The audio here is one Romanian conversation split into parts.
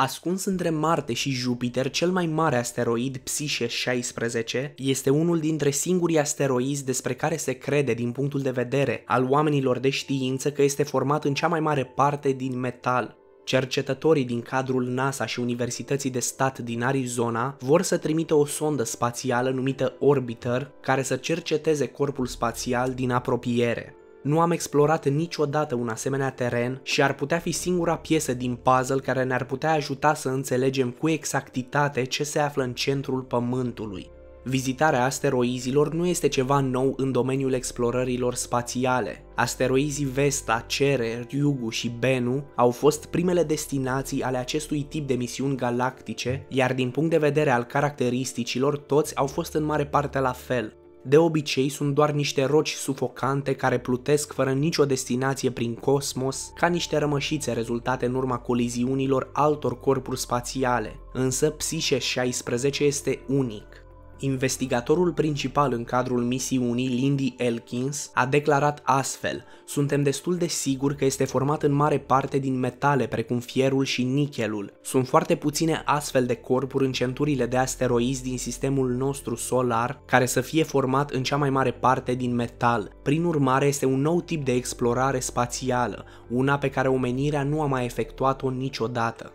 Ascuns între Marte și Jupiter, cel mai mare asteroid Psiche 16 este unul dintre singurii asteroizi despre care se crede din punctul de vedere al oamenilor de știință că este format în cea mai mare parte din metal. Cercetătorii din cadrul NASA și Universității de Stat din Arizona vor să trimită o sondă spațială numită Orbiter care să cerceteze corpul spațial din apropiere nu am explorat niciodată un asemenea teren și ar putea fi singura piesă din puzzle care ne-ar putea ajuta să înțelegem cu exactitate ce se află în centrul Pământului. Vizitarea asteroizilor nu este ceva nou în domeniul explorărilor spațiale. Asteroizii Vesta, Cere, Ryugu și Bennu au fost primele destinații ale acestui tip de misiuni galactice, iar din punct de vedere al caracteristicilor, toți au fost în mare parte la fel. De obicei sunt doar niște roci sufocante care plutesc fără nicio destinație prin cosmos, ca niște rămășițe rezultate în urma coliziunilor altor corpuri spațiale. Însă Psihe 16 este unic. Investigatorul principal în cadrul misiunii, Lindy Elkins, a declarat astfel Suntem destul de siguri că este format în mare parte din metale precum fierul și nichelul. Sunt foarte puține astfel de corpuri în centurile de asteroizi din sistemul nostru solar care să fie format în cea mai mare parte din metal. Prin urmare, este un nou tip de explorare spațială, una pe care omenirea nu a mai efectuat-o niciodată.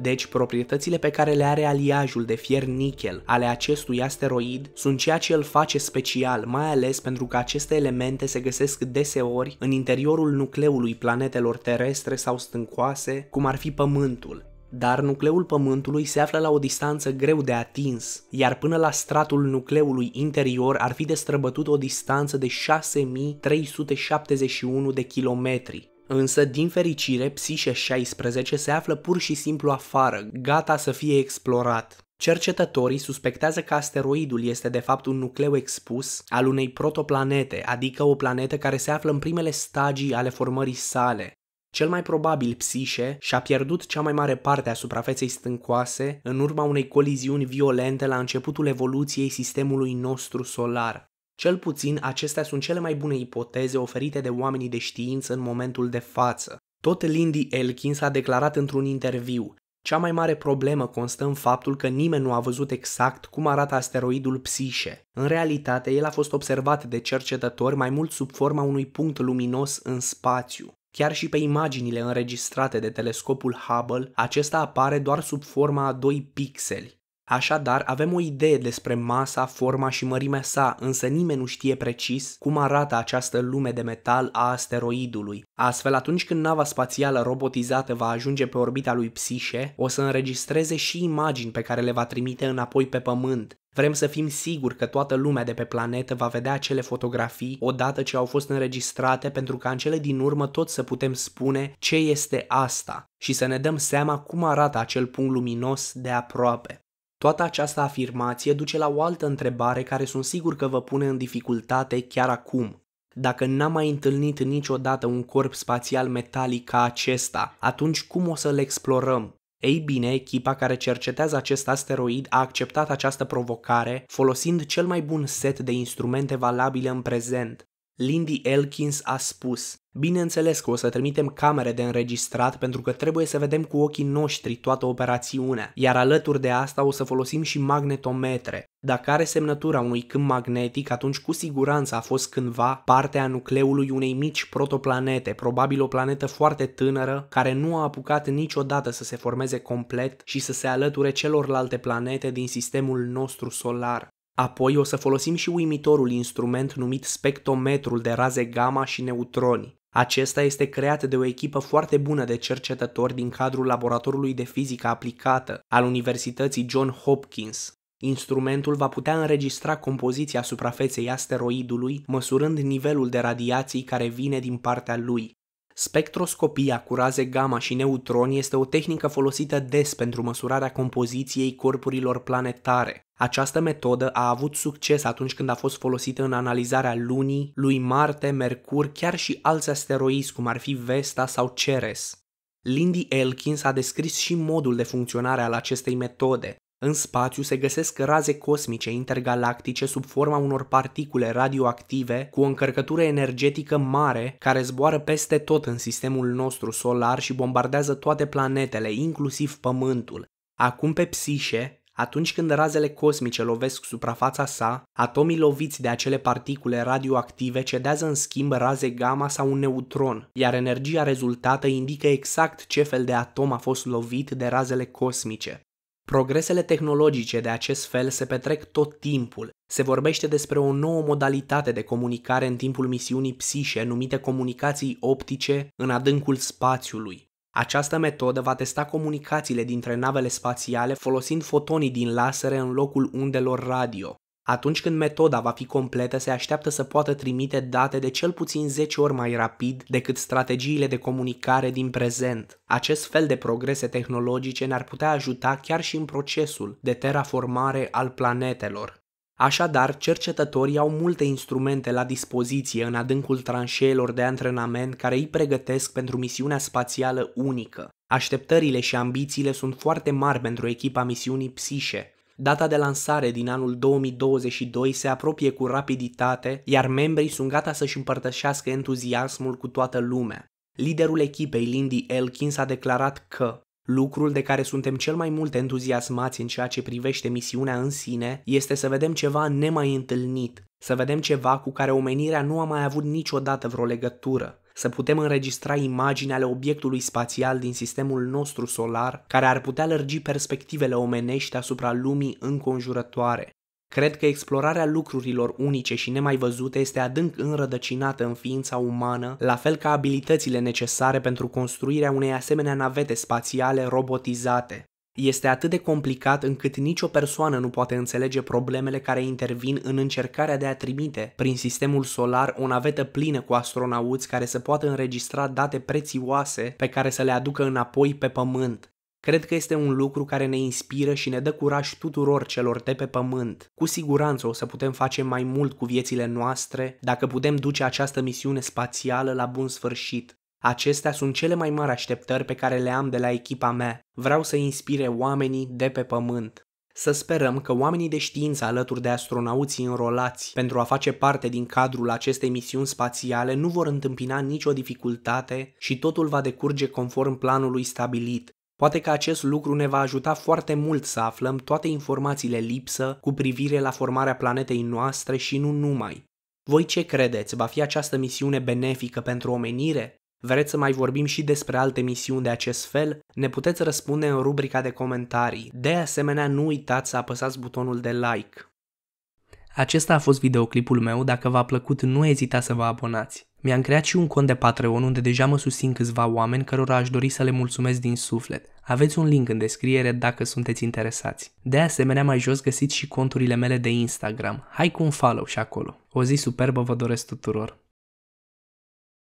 Deci, proprietățile pe care le are aliajul de fier nichel ale acestui asteroid sunt ceea ce îl face special, mai ales pentru că aceste elemente se găsesc deseori în interiorul nucleului planetelor terestre sau stâncoase, cum ar fi Pământul, dar nucleul Pământului se află la o distanță greu de atins, iar până la stratul nucleului interior ar fi destrăbătut o distanță de 6371 de kilometri. Însă, din fericire, Psișe 16 se află pur și simplu afară, gata să fie explorat. Cercetătorii suspectează că asteroidul este de fapt un nucleu expus al unei protoplanete, adică o planetă care se află în primele stagii ale formării sale. Cel mai probabil Psișe și-a pierdut cea mai mare parte a suprafeței stâncoase în urma unei coliziuni violente la începutul evoluției sistemului nostru solar. Cel puțin acestea sunt cele mai bune ipoteze oferite de oamenii de știință în momentul de față. Tot Lindy Elkins a declarat într-un interviu cea mai mare problemă constă în faptul că nimeni nu a văzut exact cum arată asteroidul Psișe. În realitate, el a fost observat de cercetători mai mult sub forma unui punct luminos în spațiu. Chiar și pe imaginile înregistrate de telescopul Hubble, acesta apare doar sub forma a doi pixeli. Așadar, avem o idee despre masa, forma și mărimea sa, însă nimeni nu știe precis cum arată această lume de metal a asteroidului. Astfel, atunci când nava spațială robotizată va ajunge pe orbita lui Psișe, o să înregistreze și imagini pe care le va trimite înapoi pe Pământ. Vrem să fim siguri că toată lumea de pe planetă va vedea acele fotografii odată ce au fost înregistrate pentru ca în cele din urmă tot să putem spune ce este asta și să ne dăm seama cum arată acel punct luminos de aproape. Toată această afirmație duce la o altă întrebare care sunt sigur că vă pune în dificultate chiar acum. Dacă n-am mai întâlnit niciodată un corp spațial metalic ca acesta, atunci cum o să-l explorăm? Ei bine, echipa care cercetează acest asteroid a acceptat această provocare folosind cel mai bun set de instrumente valabile în prezent, Lindy Elkins a spus Bineînțeles că o să trimitem camere de înregistrat pentru că trebuie să vedem cu ochii noștri toată operațiunea, iar alături de asta o să folosim și magnetometre. Dacă are semnătura unui câmp magnetic, atunci cu siguranță a fost cândva parte a nucleului unei mici protoplanete, probabil o planetă foarte tânără, care nu a apucat niciodată să se formeze complet și să se alăture celorlalte planete din sistemul nostru solar. Apoi o să folosim și uimitorul instrument numit spectrometrul de raze gamma și neutroni. Acesta este creat de o echipă foarte bună de cercetători din cadrul laboratorului de fizică aplicată al Universității John Hopkins. Instrumentul va putea înregistra compoziția suprafeței asteroidului, măsurând nivelul de radiații care vine din partea lui. Spectroscopia cu raze gamma și neutroni este o tehnică folosită des pentru măsurarea compoziției corpurilor planetare. Această metodă a avut succes atunci când a fost folosită în analizarea Lunii, lui Marte, Mercur, chiar și alți asteroizi cum ar fi Vesta sau Ceres. Lindy Elkins a descris și modul de funcționare al acestei metode. În spațiu se găsesc raze cosmice intergalactice sub forma unor particule radioactive cu o încărcătură energetică mare care zboară peste tot în sistemul nostru solar și bombardează toate planetele, inclusiv Pământul. Acum pe Psișe, atunci când razele cosmice lovesc suprafața sa, atomii loviți de acele particule radioactive cedează în schimb raze gamma sau un neutron, iar energia rezultată indică exact ce fel de atom a fost lovit de razele cosmice. Progresele tehnologice de acest fel se petrec tot timpul. Se vorbește despre o nouă modalitate de comunicare în timpul misiunii psișe numite comunicații optice în adâncul spațiului. Această metodă va testa comunicațiile dintre navele spațiale folosind fotonii din lasere în locul undelor radio. Atunci când metoda va fi completă, se așteaptă să poată trimite date de cel puțin 10 ori mai rapid decât strategiile de comunicare din prezent. Acest fel de progrese tehnologice ne-ar putea ajuta chiar și în procesul de terraformare al planetelor. Așadar, cercetătorii au multe instrumente la dispoziție în adâncul tranșeelor de antrenament care îi pregătesc pentru misiunea spațială unică. Așteptările și ambițiile sunt foarte mari pentru echipa misiunii Psișe, Data de lansare din anul 2022 se apropie cu rapiditate, iar membrii sunt gata să-și împărtășească entuziasmul cu toată lumea. Liderul echipei, Lindy Elkins, a declarat că Lucrul de care suntem cel mai mult entuziasmați în ceea ce privește misiunea în sine este să vedem ceva nemai întâlnit, să vedem ceva cu care omenirea nu a mai avut niciodată vreo legătură să putem înregistra imagini ale obiectului spațial din sistemul nostru solar, care ar putea lărgi perspectivele omenești asupra lumii înconjurătoare. Cred că explorarea lucrurilor unice și nemai văzute este adânc înrădăcinată în ființa umană, la fel ca abilitățile necesare pentru construirea unei asemenea navete spațiale robotizate. Este atât de complicat încât nicio persoană nu poate înțelege problemele care intervin în încercarea de a trimite prin sistemul solar o navetă plină cu astronauți care să poată înregistra date prețioase pe care să le aducă înapoi pe Pământ. Cred că este un lucru care ne inspiră și ne dă curaj tuturor celor de pe pământ. Cu siguranță o să putem face mai mult cu viețile noastre dacă putem duce această misiune spațială la bun sfârșit. Acestea sunt cele mai mari așteptări pe care le am de la echipa mea. Vreau să inspire oamenii de pe pământ. Să sperăm că oamenii de știință alături de astronauții înrolați pentru a face parte din cadrul acestei misiuni spațiale nu vor întâmpina nicio dificultate și totul va decurge conform planului stabilit. Poate că acest lucru ne va ajuta foarte mult să aflăm toate informațiile lipsă cu privire la formarea planetei noastre și nu numai. Voi ce credeți? Va fi această misiune benefică pentru omenire? Vreți să mai vorbim și despre alte misiuni de acest fel? Ne puteți răspunde în rubrica de comentarii. De asemenea, nu uitați să apăsați butonul de like. Acesta a fost videoclipul meu, dacă v-a plăcut nu ezita să vă abonați. Mi-am creat și un cont de Patreon unde deja mă susțin câțiva oameni cărora aș dori să le mulțumesc din suflet. Aveți un link în descriere dacă sunteți interesați. De asemenea, mai jos găsiți și conturile mele de Instagram. Hai cu un follow și acolo. O zi superbă vă doresc tuturor!